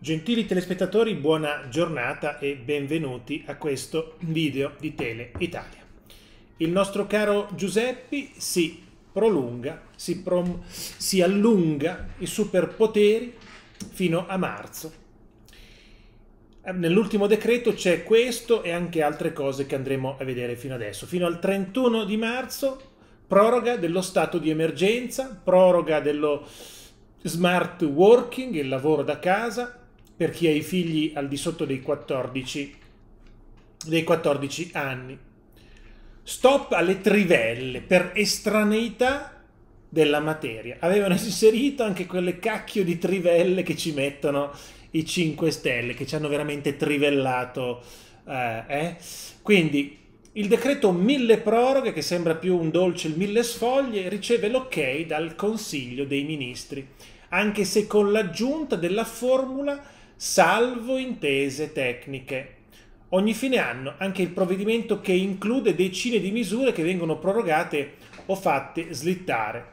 Gentili telespettatori, buona giornata e benvenuti a questo video di Tele Italia. Il nostro caro Giuseppe si prolunga, si, prom, si allunga i superpoteri fino a marzo. Nell'ultimo decreto c'è questo e anche altre cose che andremo a vedere fino adesso. Fino al 31 di marzo, proroga dello stato di emergenza, proroga dello smart working, il lavoro da casa, per chi ha i figli al di sotto dei 14, dei 14 anni. Stop alle trivelle per estraneità della materia. Avevano inserito anche quelle cacchio di trivelle che ci mettono i 5 Stelle, che ci hanno veramente trivellato. Eh, eh? Quindi il decreto mille proroghe, che sembra più un dolce il mille sfoglie, riceve l'ok dal Consiglio dei Ministri, anche se con l'aggiunta della formula salvo intese tecniche. Ogni fine anno anche il provvedimento che include decine di misure che vengono prorogate o fatte slittare.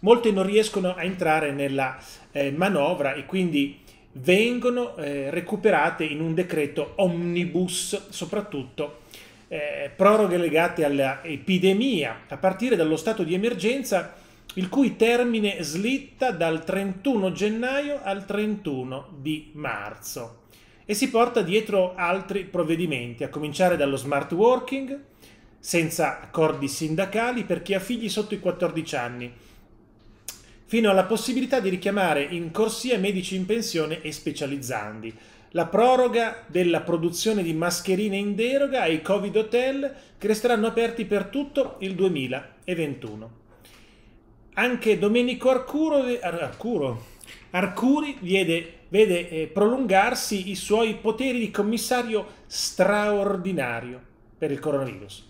Molte non riescono a entrare nella eh, manovra e quindi vengono eh, recuperate in un decreto omnibus, soprattutto eh, proroghe legate all'epidemia, a partire dallo stato di emergenza il cui termine slitta dal 31 gennaio al 31 di marzo e si porta dietro altri provvedimenti, a cominciare dallo smart working, senza accordi sindacali per chi ha figli sotto i 14 anni, fino alla possibilità di richiamare in corsia medici in pensione e specializzandi, la proroga della produzione di mascherine in deroga ai Covid hotel che resteranno aperti per tutto il 2021. Anche Domenico Arcuro, Arcuro, Arcuri vede, vede eh, prolungarsi i suoi poteri di commissario straordinario per il coronavirus.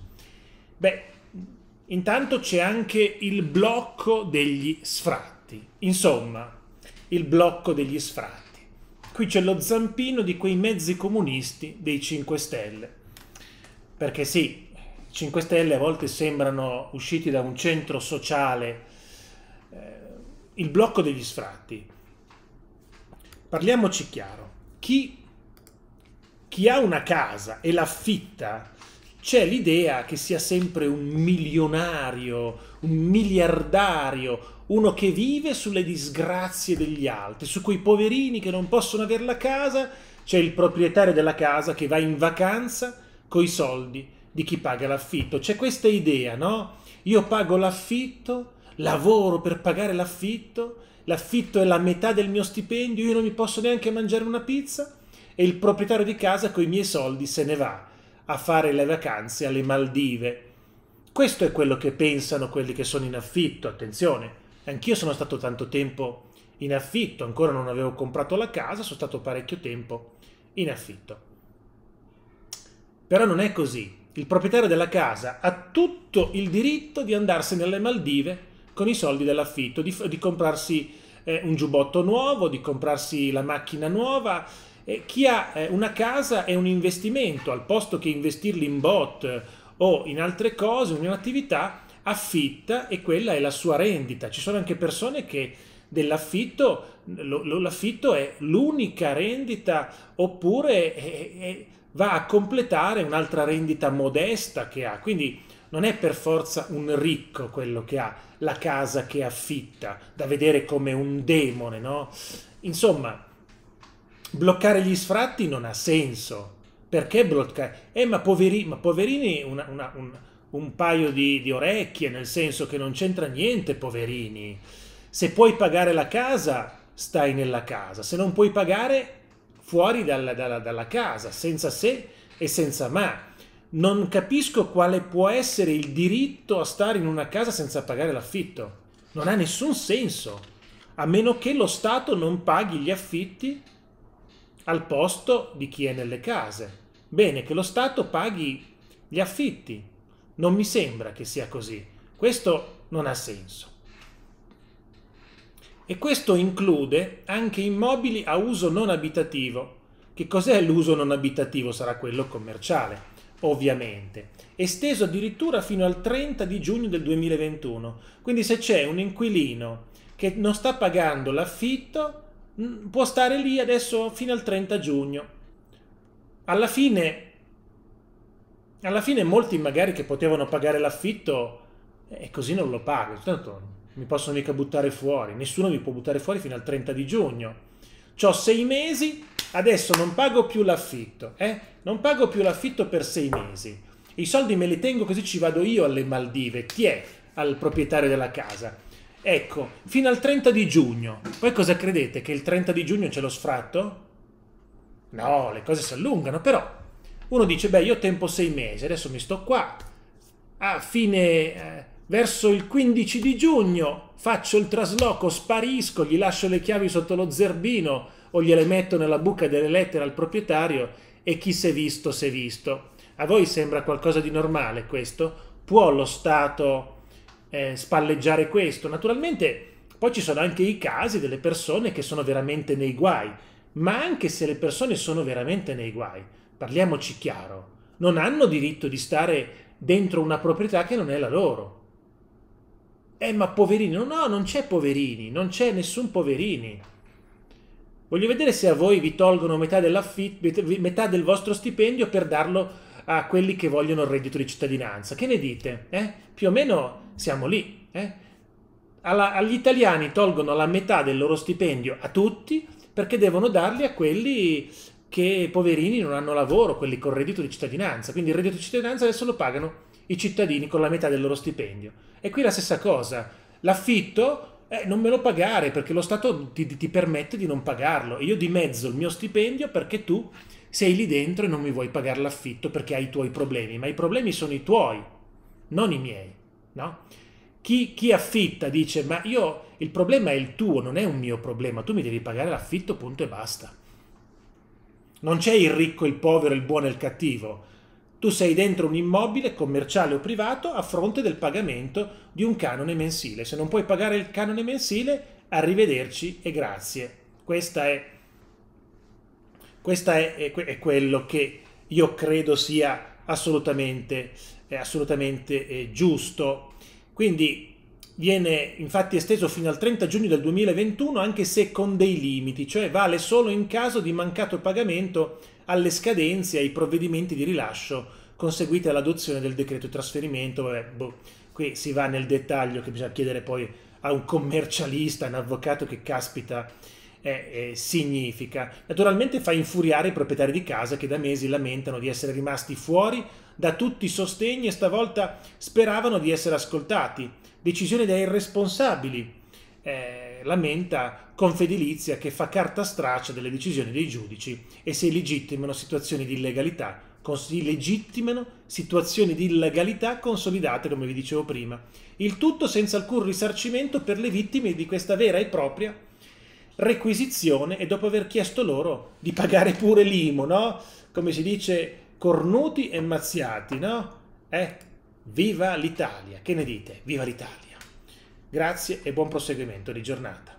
Beh, intanto c'è anche il blocco degli sfratti. Insomma, il blocco degli sfratti. Qui c'è lo zampino di quei mezzi comunisti dei 5 Stelle. Perché sì, 5 Stelle a volte sembrano usciti da un centro sociale eh, il blocco degli sfratti. Parliamoci chiaro, chi, chi ha una casa e l'affitta c'è l'idea che sia sempre un milionario, un miliardario, uno che vive sulle disgrazie degli altri, su quei poverini che non possono avere la casa, c'è il proprietario della casa che va in vacanza con i soldi di chi paga l'affitto. C'è questa idea, no? Io pago l'affitto lavoro per pagare l'affitto, l'affitto è la metà del mio stipendio, io non mi posso neanche mangiare una pizza e il proprietario di casa con i miei soldi se ne va a fare le vacanze alle Maldive. Questo è quello che pensano quelli che sono in affitto, attenzione, anch'io sono stato tanto tempo in affitto, ancora non avevo comprato la casa, sono stato parecchio tempo in affitto. Però non è così. Il proprietario della casa ha tutto il diritto di andarsene alle Maldive con i soldi dell'affitto, di, di comprarsi eh, un giubbotto nuovo, di comprarsi la macchina nuova. Eh, chi ha eh, una casa è un investimento, al posto che investirli in bot eh, o in altre cose, in un'attività, affitta e quella è la sua rendita. Ci sono anche persone che dell'affitto, l'affitto è l'unica rendita oppure è, eh, è, eh, va a completare un'altra rendita modesta che ha. Quindi non è per forza un ricco quello che ha, la casa che affitta, da vedere come un demone, no? Insomma, bloccare gli sfratti non ha senso. Perché bloccare? Eh, ma, poveri, ma poverini, una, una, un, un, paio di, di orecchie, nel senso che non c'entra niente, poverini. Se puoi pagare la casa, stai nella casa. Se non puoi pagare, fuori dalla, dalla, dalla casa, senza se e senza ma non capisco quale può essere il diritto a stare in una casa senza pagare l'affitto. Non ha nessun senso, a meno che lo Stato non paghi gli affitti al posto di chi è nelle case. Bene, che lo Stato paghi gli affitti. Non mi sembra che sia così. Questo non ha senso. E questo include anche immobili a uso non abitativo. Che cos'è l'uso non abitativo? Sarà quello commerciale ovviamente, esteso addirittura fino al 30 di giugno del 2021. Quindi se c'è un inquilino che non sta pagando l'affitto, mm, può stare lì adesso fino al 30 giugno. Alla fine, alla fine molti magari che potevano pagare l'affitto eh, e così non lo pagano, tanto mi possono mica buttare fuori, nessuno mi può buttare fuori fino al 30 di giugno. Ho sei mesi adesso non pago più l'affitto, eh? non pago più l'affitto per sei mesi, i soldi me li tengo così ci vado io alle Maldive, chi è al proprietario della casa? Ecco, fino al 30 di giugno, poi cosa credete, che il 30 di giugno c'è lo sfratto? No, le cose si allungano, però uno dice, beh, io ho tempo sei mesi, adesso mi sto qua, a fine... Eh, verso il 15 di giugno faccio il trasloco, sparisco, gli lascio le chiavi sotto lo zerbino, o gliele metto nella buca delle lettere al proprietario e chi si è visto si è visto. A voi sembra qualcosa di normale questo? Può lo Stato eh, spalleggiare questo? Naturalmente poi ci sono anche i casi delle persone che sono veramente nei guai, ma anche se le persone sono veramente nei guai, parliamoci chiaro, non hanno diritto di stare dentro una proprietà che non è la loro. Eh ma poverini, no, no, non c'è poverini, non c'è nessun poverini. Voglio vedere se a voi vi tolgono metà, metà del vostro stipendio per darlo a quelli che vogliono il reddito di cittadinanza. Che ne dite? Eh? Più o meno siamo lì. Eh? Alla, agli italiani tolgono la metà del loro stipendio a tutti perché devono darli a quelli che poverini non hanno lavoro, quelli con reddito di cittadinanza. Quindi il reddito di cittadinanza adesso lo pagano i cittadini con la metà del loro stipendio. E qui la stessa cosa. L'affitto eh, non me lo pagare perché lo Stato ti, ti permette di non pagarlo e io dimezzo il mio stipendio perché tu sei lì dentro e non mi vuoi pagare l'affitto perché hai i tuoi problemi, ma i problemi sono i tuoi, non i miei, no? Chi, chi affitta dice ma io il problema è il tuo, non è un mio problema, tu mi devi pagare l'affitto, punto e basta. Non c'è il ricco, il povero, il buono e il cattivo, tu sei dentro un immobile commerciale o privato a fronte del pagamento di un canone mensile. Se non puoi pagare il canone mensile, arrivederci e grazie. Questa è, questa è, è, è quello che io credo sia assolutamente, assolutamente eh, giusto. Quindi viene infatti esteso fino al 30 giugno del 2021 anche se con dei limiti, cioè vale solo in caso di mancato pagamento alle scadenze e ai provvedimenti di rilascio conseguiti all'adozione del decreto di trasferimento. Vabbè, boh, qui si va nel dettaglio che bisogna chiedere poi a un commercialista, un avvocato che caspita eh, eh, significa. Naturalmente fa infuriare i proprietari di casa che da mesi lamentano di essere rimasti fuori da tutti i sostegni e stavolta speravano di essere ascoltati decisione da responsabili, eh, lamenta Confedilizia che fa carta straccia delle decisioni dei giudici e si legittimano situazioni di illegalità, si legittimano situazioni di illegalità consolidate, come vi dicevo prima. Il tutto senza alcun risarcimento per le vittime di questa vera e propria requisizione e dopo aver chiesto loro di pagare pure l'imo, no? Come si dice, cornuti e mazziati, no? Eh, Viva l'Italia! Che ne dite? Viva l'Italia! Grazie e buon proseguimento di giornata.